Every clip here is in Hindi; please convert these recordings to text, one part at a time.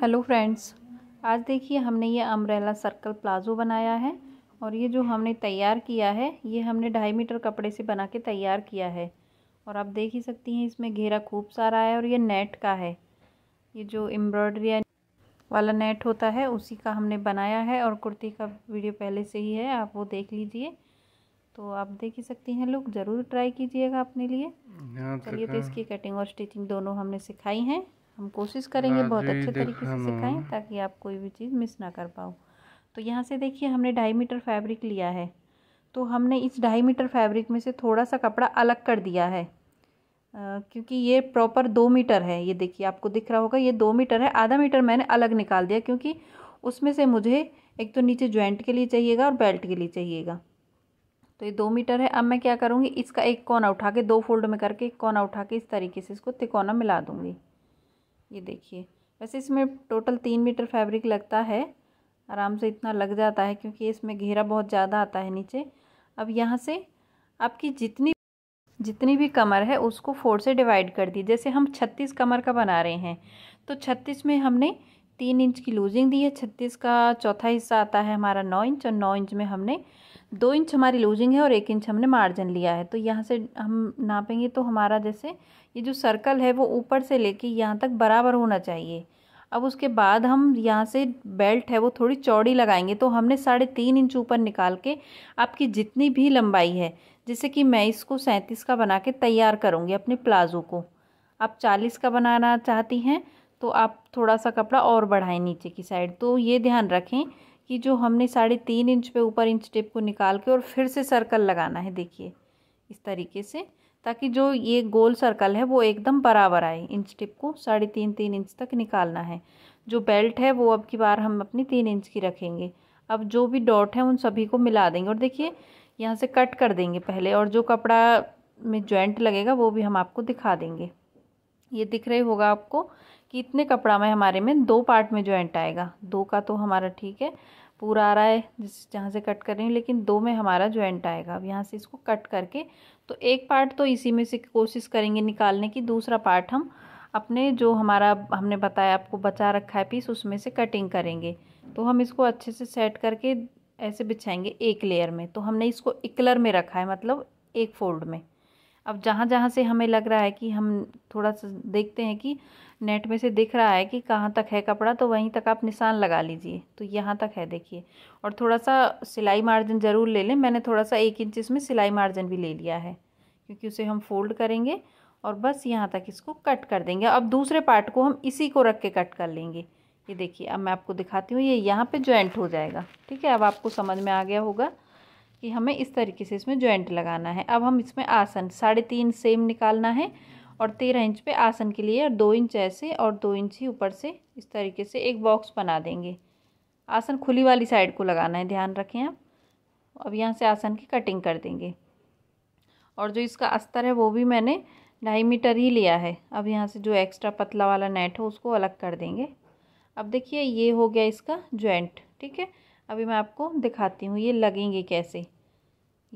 हेलो फ्रेंड्स आज देखिए हमने ये अम्ब्रेला सर्कल प्लाज़ो बनाया है और ये जो हमने तैयार किया है ये हमने ढाई मीटर कपड़े से बना के तैयार किया है और आप देख ही सकती हैं इसमें घेरा खूब सारा है और ये नेट का है ये जो एम्ब्रॉयडरी वाला नेट होता है उसी का हमने बनाया है और कुर्ती का वीडियो पहले से ही है आप वो देख लीजिए तो आप देख ही सकती हैं लोग ज़रूर ट्राई कीजिएगा अपने लिए चलिए तो इसकी कटिंग और स्टिचिंग दोनों हमने सिखाई हैं हम कोशिश करेंगे हाँ बहुत अच्छे तरीके से सिखाएं ताकि आप कोई भी चीज़ मिस ना कर पाओ तो यहाँ से देखिए हमने ढाई मीटर फैब्रिक लिया है तो हमने इस ढाई मीटर फैब्रिक में से थोड़ा सा कपड़ा अलग कर दिया है क्योंकि ये प्रॉपर दो मीटर है ये देखिए आपको दिख रहा होगा ये दो मीटर है आधा मीटर मैंने अलग निकाल दिया क्योंकि उसमें से मुझे एक तो नीचे ज्वाइंट के लिए चाहिएगा और बेल्ट के लिए चाहिएगा तो ये दो मीटर है अब मैं क्या करूँगी इसका एक कोना उठा के दो फोल्ड में करके एक कोना उठा के इस तरीके से इसको तिकोना मिला दूँगी ये देखिए वैसे इसमें टोटल तीन मीटर फैब्रिक लगता है आराम से इतना लग जाता है क्योंकि इसमें घेरा बहुत ज़्यादा आता है नीचे अब यहाँ से आपकी जितनी जितनी भी कमर है उसको फोर से डिवाइड कर दी जैसे हम छत्तीस कमर का बना रहे हैं तो छत्तीस में हमने तीन इंच की लूजिंग दी है छत्तीस का चौथा हिस्सा आता है हमारा नौ इंच और नौ इंच में हमने दो इंच हमारी लूजिंग है और एक इंच हमने मार्जिन लिया है तो यहाँ से हम नापेंगे तो हमारा जैसे ये जो सर्कल है वो ऊपर से लेके यहाँ तक बराबर होना चाहिए अब उसके बाद हम यहाँ से बेल्ट है वो थोड़ी चौड़ी लगाएंगे तो हमने साढ़े तीन इंच ऊपर निकाल के आपकी जितनी भी लंबाई है जैसे कि मैं इसको सैंतीस का बना के तैयार करूँगी अपने प्लाज़ो को आप चालीस का बनाना चाहती हैं तो आप थोड़ा सा कपड़ा और बढ़ाएं नीचे की साइड तो ये ध्यान रखें कि जो हमने साढ़े तीन इंच पे ऊपर इंच टेप को निकाल के और फिर से सर्कल लगाना है देखिए इस तरीके से ताकि जो ये गोल सर्कल है वो एकदम बराबर आए इंच टिप को साढ़े तीन तीन इंच तक निकालना है जो बेल्ट है वो अब की बार हम अपनी तीन इंच की रखेंगे अब जो भी डॉट है उन सभी को मिला देंगे और देखिए यहाँ से कट कर देंगे पहले और जो कपड़ा में जॉइंट लगेगा वो भी हम आपको दिखा देंगे ये दिख रही होगा आपको कि इतने कपड़ा में हमारे में दो पार्ट में ज्वाइंट आएगा दो का तो हमारा ठीक है पूरा आ रहा है जिस जहाँ से कट कर रही हूँ लेकिन दो में हमारा ज्वाइंट आएगा अब यहाँ से इसको कट करके तो एक पार्ट तो इसी में से कोशिश करेंगे निकालने की दूसरा पार्ट हम अपने जो हमारा हमने बताया आपको बचा रखा है पीस उसमें से कटिंग करेंगे तो हम इसको अच्छे से सेट करके ऐसे बिछाएंगे एक लेयर में तो हमने इसको एक कलर में रखा है मतलब एक फोल्ड में अब जहाँ जहाँ से हमें लग रहा है कि हम थोड़ा सा देखते हैं कि नेट में से दिख रहा है कि कहाँ तक है कपड़ा तो वहीं तक आप निशान लगा लीजिए तो यहाँ तक है देखिए और थोड़ा सा सिलाई मार्जिन ज़रूर ले लें मैंने थोड़ा सा एक इंच इसमें सिलाई मार्जिन भी ले लिया है क्योंकि उसे हम फोल्ड करेंगे और बस यहाँ तक इसको कट कर देंगे अब दूसरे पार्ट को हम इसी को रख के कट कर लेंगे ये देखिए अब मैं आपको दिखाती हूँ ये यहाँ पे ज्वाइंट हो जाएगा ठीक है अब आपको समझ में आ गया होगा कि हमें इस तरीके से इसमें ज्वाइंट लगाना है अब हम इसमें आसन साढ़े तीन सेम निकालना है और तेरह इंच पे आसन के लिए और दो इंच ऐसे और दो इंच ही ऊपर से इस तरीके से एक बॉक्स बना देंगे आसन खुली वाली साइड को लगाना है ध्यान रखें आप अब यहाँ से आसन की कटिंग कर देंगे और जो इसका अस्तर है वो भी मैंने ढाई मीटर ही लिया है अब यहाँ से जो एक्स्ट्रा पतला वाला नेट हो उसको अलग कर देंगे अब देखिए ये हो गया इसका ज्वाइंट ठीक है अभी मैं आपको दिखाती हूँ ये लगेंगे कैसे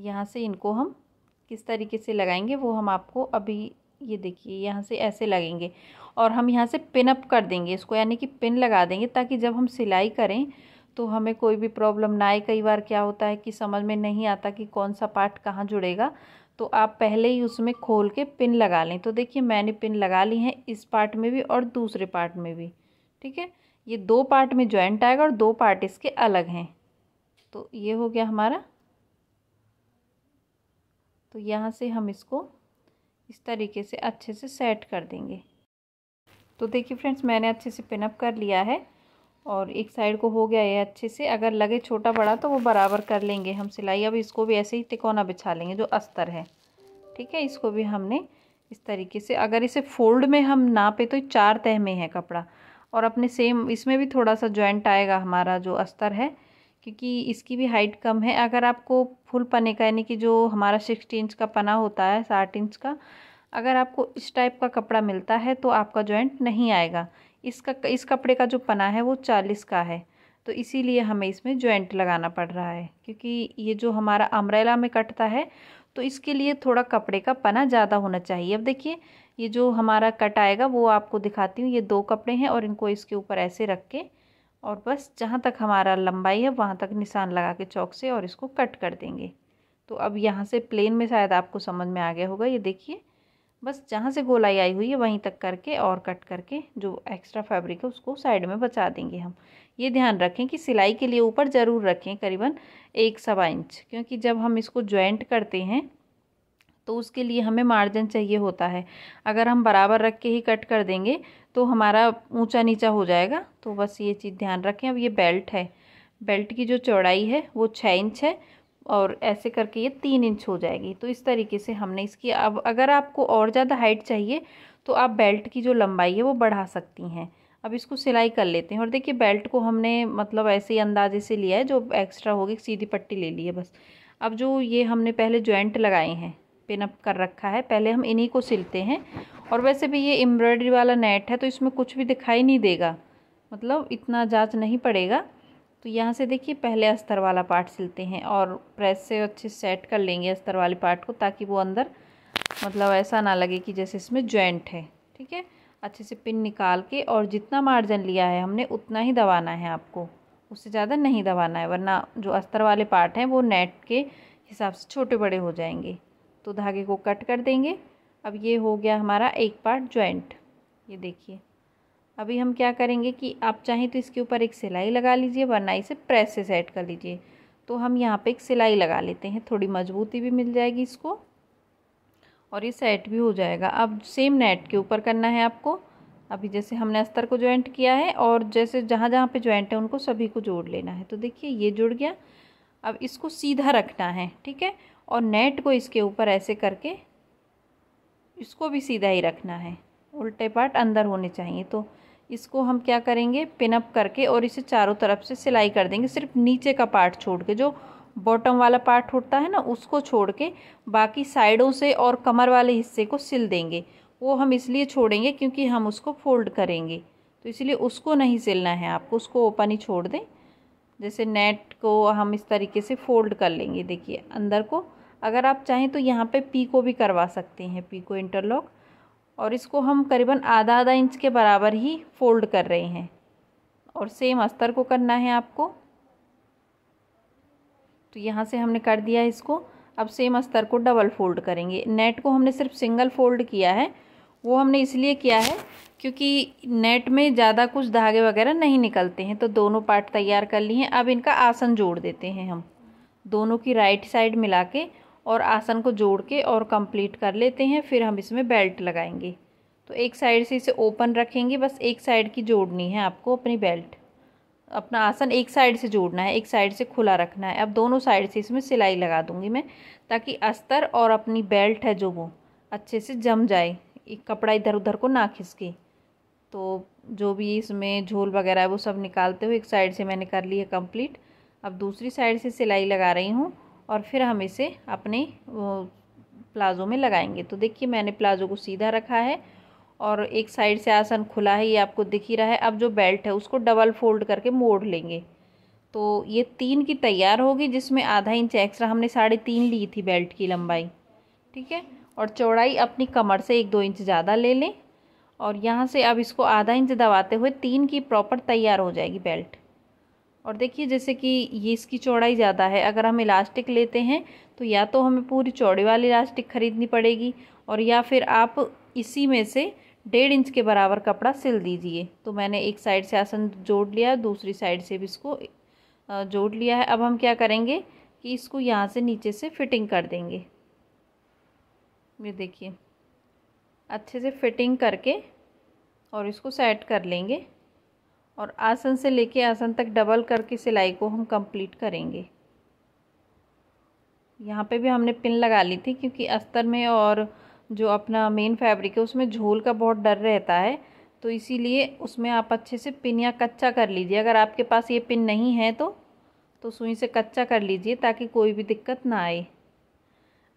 यहाँ से इनको हम किस तरीके से लगाएंगे वो हम आपको अभी ये देखिए यहाँ से ऐसे लगेंगे और हम यहाँ से पिन अप कर देंगे इसको यानी कि पिन लगा देंगे ताकि जब हम सिलाई करें तो हमें कोई भी प्रॉब्लम ना आए कई बार क्या होता है कि समझ में नहीं आता कि कौन सा पार्ट कहाँ जुड़ेगा तो आप पहले ही उसमें खोल के पिन लगा लें तो देखिए मैंने पिन लगा ली है इस पार्ट में भी और दूसरे पार्ट में भी ठीक है ये दो पार्ट में ज्वाइंट आएगा और दो पार्ट इसके अलग हैं तो ये हो गया हमारा तो यहाँ से हम इसको इस तरीके से अच्छे से सेट कर देंगे तो देखिए फ्रेंड्स मैंने अच्छे से पिनअप कर लिया है और एक साइड को हो गया है अच्छे से अगर लगे छोटा बड़ा तो वो बराबर कर लेंगे हम सिलाई अब इसको भी ऐसे ही तिकोना बिछा लेंगे जो अस्तर है ठीक है इसको भी हमने इस तरीके से अगर इसे फोल्ड में हम नापे तो चार तह में है कपड़ा और अपने सेम इसमें भी थोड़ा सा जॉइंट आएगा हमारा जो अस्तर है क्योंकि इसकी भी हाइट कम है अगर आपको फुल पने का यानी कि जो हमारा सिक्सटी इंच का पना होता है साठ इंच का अगर आपको इस टाइप का कपड़ा मिलता है तो आपका जॉइंट नहीं आएगा इसका इस कपड़े का जो पना है वो चालीस का है तो इसीलिए हमें इसमें जॉइंट लगाना पड़ रहा है क्योंकि ये जो हमारा अम्ब्रेला में कटता है तो इसके लिए थोड़ा कपड़े का पना ज़्यादा होना चाहिए अब देखिए ये जो हमारा कट आएगा वो आपको दिखाती हूँ ये दो कपड़े हैं और इनको इसके ऊपर ऐसे रख के और बस जहाँ तक हमारा लंबाई है वहाँ तक निशान लगा के चौक से और इसको कट कर देंगे तो अब यहाँ से प्लेन में शायद आपको समझ में आ गया होगा ये देखिए बस जहाँ से गोलाई आई हुई है वहीं तक करके और कट करके जो एक्स्ट्रा फैब्रिक है उसको साइड में बचा देंगे हम ये ध्यान रखें कि सिलाई के लिए ऊपर ज़रूर रखें करीबन एक सवा इंच क्योंकि जब हम इसको ज्वाइंट करते हैं तो उसके लिए हमें मार्जिन चाहिए होता है अगर हम बराबर रख के ही कट कर देंगे तो हमारा ऊंचा नीचा हो जाएगा तो बस ये चीज़ ध्यान रखें अब ये बेल्ट है बेल्ट की जो चौड़ाई है वो छः इंच है और ऐसे करके ये तीन इंच हो जाएगी तो इस तरीके से हमने इसकी अब अगर आपको और ज़्यादा हाइट चाहिए तो आप बेल्ट की जो लंबाई है वो बढ़ा सकती हैं अब इसको सिलाई कर लेते हैं और देखिए बेल्ट को हमने मतलब ऐसे ही अंदाजे से लिया है जो एक्स्ट्रा होगी सीधी पट्टी ले ली है बस अब जो ये हमने पहले जॉइंट लगाए हैं पिनअप कर रखा है पहले हम इन्हीं को सिलते हैं और वैसे भी ये एम्ब्रॉयडरी वाला नेट है तो इसमें कुछ भी दिखाई नहीं देगा मतलब इतना जाँच नहीं पड़ेगा तो यहाँ से देखिए पहले अस्तर वाला पार्ट सिलते हैं और प्रेस से अच्छे सेट कर लेंगे अस्तर वाले पार्ट को ताकि वो अंदर मतलब ऐसा ना लगे कि जैसे इसमें जॉइंट है ठीक है अच्छे से पिन निकाल के और जितना मार्जिन लिया है हमने उतना ही दबाना है आपको उससे ज़्यादा नहीं दबाना है वरना जो अस्तर वाले पार्ट हैं वो नेट के हिसाब से छोटे बड़े हो जाएंगे तो धागे को कट कर देंगे अब ये हो गया हमारा एक पार्ट ज्वाइंट ये देखिए अभी हम क्या करेंगे कि आप चाहें तो इसके ऊपर एक सिलाई लगा लीजिए वरना इसे प्रेस से सेट कर लीजिए तो हम यहाँ पे एक सिलाई लगा लेते हैं थोड़ी मजबूती भी मिल जाएगी इसको और ये सेट भी हो जाएगा अब सेम नेट के ऊपर करना है आपको अभी जैसे हमने अस्तर को ज्वाइंट किया है और जैसे जहाँ जहाँ पे ज्वाइंट है उनको सभी को जोड़ लेना है तो देखिए ये जुड़ गया अब इसको सीधा रखना है ठीक है और नेट को इसके ऊपर ऐसे करके इसको भी सीधा ही रखना है उल्टे पार्ट अंदर होने चाहिए तो इसको हम क्या करेंगे पिनअप करके और इसे चारों तरफ से सिलाई कर देंगे सिर्फ नीचे का पार्ट छोड़ के जो बॉटम वाला पार्ट होता है ना उसको छोड़ के बाकी साइडों से और कमर वाले हिस्से को सिल देंगे वो हम इसलिए छोड़ेंगे क्योंकि हम उसको फोल्ड करेंगे तो इसलिए उसको नहीं सिलना है आपको उसको ओपन ही छोड़ दें जैसे नेट को हम इस तरीके से फोल्ड कर लेंगे देखिए अंदर को अगर आप चाहें तो यहाँ पे पी को भी करवा सकते हैं पी को इंटरलॉक और इसको हम करीबन आधा आधा इंच के बराबर ही फोल्ड कर रहे हैं और सेम अस्तर को करना है आपको तो यहाँ से हमने कर दिया इसको अब सेम अस्तर को डबल फोल्ड करेंगे नेट को हमने सिर्फ सिंगल फोल्ड किया है वो हमने इसलिए किया है क्योंकि नेट में ज़्यादा कुछ धागे वगैरह नहीं निकलते हैं तो दोनों पार्ट तैयार कर लिए हैं अब इनका आसन जोड़ देते हैं हम दोनों की राइट साइड मिला के और आसन को जोड़ के और कंप्लीट कर लेते हैं फिर हम इसमें बेल्ट लगाएंगे तो एक साइड से इसे ओपन रखेंगे बस एक साइड की जोड़नी है आपको अपनी बेल्ट अपना आसन एक साइड से जोड़ना है एक साइड से खुला रखना है अब दोनों साइड से इसमें सिलाई लगा दूंगी मैं ताकि अस्तर और अपनी बेल्ट है जो वो अच्छे से जम जाए एक कपड़ा इधर उधर को ना खिसके तो जो भी इसमें झोल वगैरह है वो सब निकालते हुए एक साइड से मैंने कर ली है कंप्लीट अब दूसरी साइड से सिलाई लगा रही हूँ और फिर हम इसे अपने प्लाज़ो में लगाएंगे तो देखिए मैंने प्लाज़ो को सीधा रखा है और एक साइड से आसन खुला है ये आपको दिख ही रहा है अब जो बेल्ट है उसको डबल फोल्ड करके मोड़ लेंगे तो ये तीन की तैयार होगी जिसमें आधा इंच एक्स्ट्रा हमने साढ़े तीन ली थी बेल्ट की लंबाई ठीक है और चौड़ाई अपनी कमर से एक दो इंच ज़्यादा ले लें और यहाँ से अब इसको आधा इंच दबाते हुए तीन की प्रॉपर तैयार हो जाएगी बेल्ट और देखिए जैसे कि ये इसकी चौड़ाई ज़्यादा है अगर हम इलास्टिक लेते हैं तो या तो हमें पूरी चौड़ी वाली इलास्टिक ख़रीदनी पड़ेगी और या फिर आप इसी में से डेढ़ इंच के बराबर कपड़ा सिल दीजिए तो मैंने एक साइड से आसन जोड़ लिया दूसरी साइड से भी इसको जोड़ लिया है अब हम क्या करेंगे कि इसको यहाँ से नीचे से फिटिंग कर देंगे ये देखिए अच्छे से फिटिंग करके और इसको सेट कर लेंगे और आसन से लेके आसन तक डबल करके सिलाई को हम कंप्लीट करेंगे यहाँ पे भी हमने पिन लगा ली थी क्योंकि अस्तर में और जो अपना मेन फैब्रिक है उसमें झोल का बहुत डर रहता है तो इसीलिए उसमें आप अच्छे से पिन या कच्चा कर लीजिए अगर आपके पास ये पिन नहीं है तो तो सुई से कच्चा कर लीजिए ताकि कोई भी दिक्कत ना आए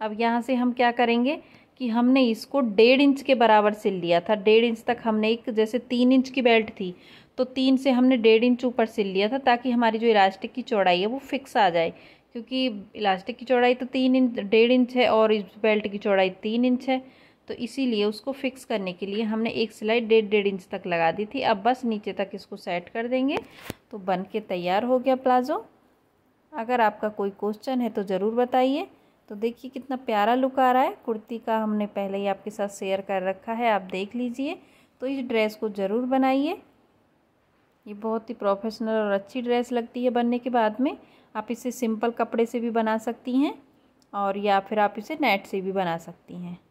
अब यहाँ से हम क्या करेंगे कि हमने इसको डेढ़ इंच के बराबर सिल लिया था डेढ़ इंच तक हमने एक जैसे तीन इंच की बेल्ट थी तो तीन से हमने डेढ़ इंच ऊपर सिल लिया था ताकि हमारी जो इलास्टिक की चौड़ाई है वो फिक्स आ जाए क्योंकि इलास्टिक की चौड़ाई तो तीन इंच डेढ़ इंच है और इस बेल्ट की चौड़ाई तीन इंच है तो इसीलिए उसको फिक्स करने के लिए हमने एक सिलाई डेढ़ डेढ़ इंच तक लगा दी थी अब बस नीचे तक इसको सेट कर देंगे तो बन के तैयार हो गया प्लाज़ो अगर आपका कोई क्वेश्चन है तो ज़रूर बताइए तो देखिए कितना प्यारा लुक आ रहा है कुर्ती का हमने पहले ही आपके साथ शेयर कर रखा है आप देख लीजिए तो इस ड्रेस को ज़रूर बनाइए ये बहुत ही प्रोफेशनल और अच्छी ड्रेस लगती है बनने के बाद में आप इसे सिंपल कपड़े से भी बना सकती हैं और या फिर आप इसे नेट से भी बना सकती हैं